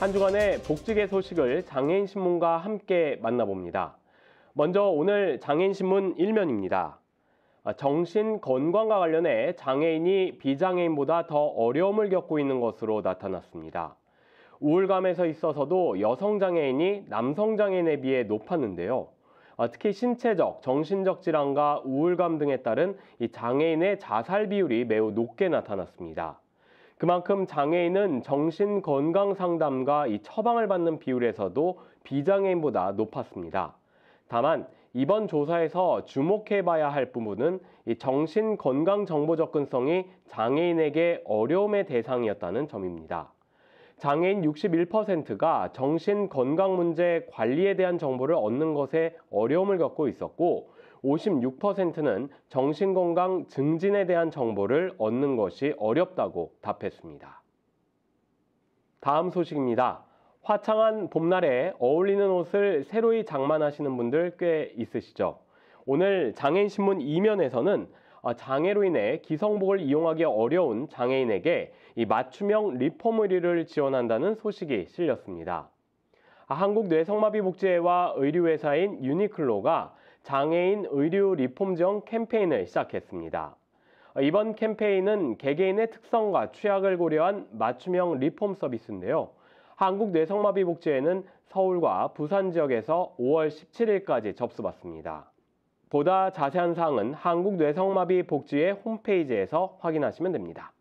한 주간의 복지계 소식을 장애인신문과 함께 만나봅니다. 먼저 오늘 장애인신문 1면입니다. 아, 정신건강과 관련해 장애인이 비장애인보다 더 어려움을 겪고 있는 것으로 나타났습니다. 우울감에서 있어서도 여성장애인이 남성장애인에 비해 높았는데요. 아, 특히 신체적, 정신적 질환과 우울감 등에 따른 장애인의 자살 비율이 매우 높게 나타났습니다. 그만큼 장애인은 정신 건강 상담과 이 처방을 받는 비율에서도 비장애인보다 높았습니다. 다만 이번 조사에서 주목해봐야 할 부분은 이 정신 건강 정보 접근성이 장애인에게 어려움의 대상이었다는 점입니다. 장애인 61%가 정신 건강 문제 관리에 대한 정보를 얻는 것에 어려움을 겪고 있었고 56%는 정신 건강 증진에 대한 정보를 얻는 것이 어렵다고 답했습니다. 다음 소식입니다. 화창한 봄날에 어울리는 옷을 새로이 장만하시는 분들 꽤 있으시죠? 오늘 장애인신문 2면에서는 어, 장애로 인해 기성복을 이용하기 어려운 장애인에게 이 맞춤형 리포머리를 지원한다는 소식이 실렸습니다. 한국뇌성마비복지회와 의류회사인 유니클로가 장애인 의류 리폼 지원 캠페인을 시작했습니다. 어, 이번 캠페인은 개개인의 특성과 취약을 고려한 맞춤형 리폼 서비스인데요. 한국뇌성마비복지회는 서울과 부산 지역에서 5월 17일까지 접수받습니다. 보다 자세한 사항은 한국뇌성마비 복지의 홈페이지에서 확인하시면 됩니다.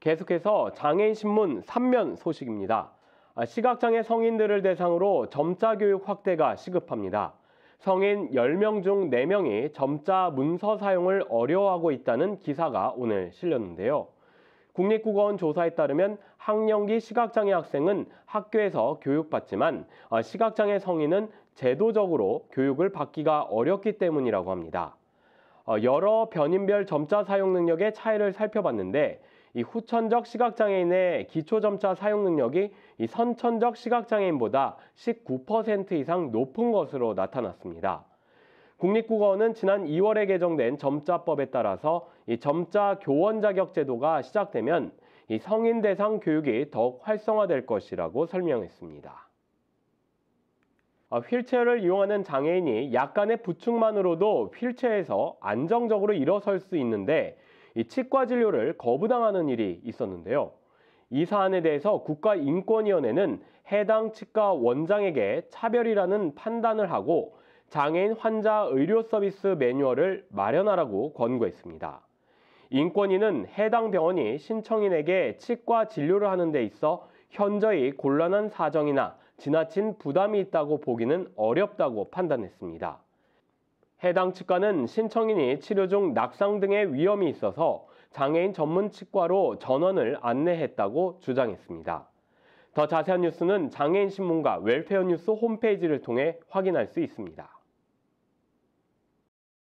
계속해서 장애인신문 3면 소식입니다. 아, 시각장애 성인들을 대상으로 점자 교육 확대가 시급합니다. 성인 10명 중 4명이 점자 문서 사용을 어려워하고 있다는 기사가 오늘 실렸는데요. 국립국어원 조사에 따르면 학령기 시각장애 학생은 학교에서 교육받지만 어, 시각장애 성인은 제도적으로 교육을 받기가 어렵기 때문이라고 합니다. 어, 여러 변인별 점자 사용 능력의 차이를 살펴봤는데 이 후천적 시각장애인의 기초 점자 사용 능력이 이 선천적 시각장애인보다 19% 이상 높은 것으로 나타났습니다. 국립국어원은 지난 2월에 개정된 점자법에 따라서 이 점자 교원 자격 제도가 시작되면 이 성인 대상 교육이 더욱 활성화될 것이라고 설명했습니다. 어, 휠체어를 이용하는 장애인이 약간의 부축만으로도 휠체어에서 안정적으로 일어설 수 있는데 이 치과 진료를 거부당하는 일이 있었는데요. 이 사안에 대해서 국가인권위원회는 해당 치과 원장에게 차별이라는 판단을 하고 장애인 환자 의료 서비스 매뉴얼을 마련하라고 권고했습니다. 인권위는 해당 병원이 신청인에게 치과 진료를 하는 데 있어 현저히 곤란한 사정이나 지나친 부담이 있다고 보기는 어렵다고 판단했습니다. 해당 치과는 신청인이 치료 중 낙상 등의 위험이 있어서 장애인 전문 치과로 전원을 안내했다고 주장했습니다. 더 자세한 뉴스는 장애인 신문과 웰페어 뉴스 홈페이지를 통해 확인할 수 있습니다.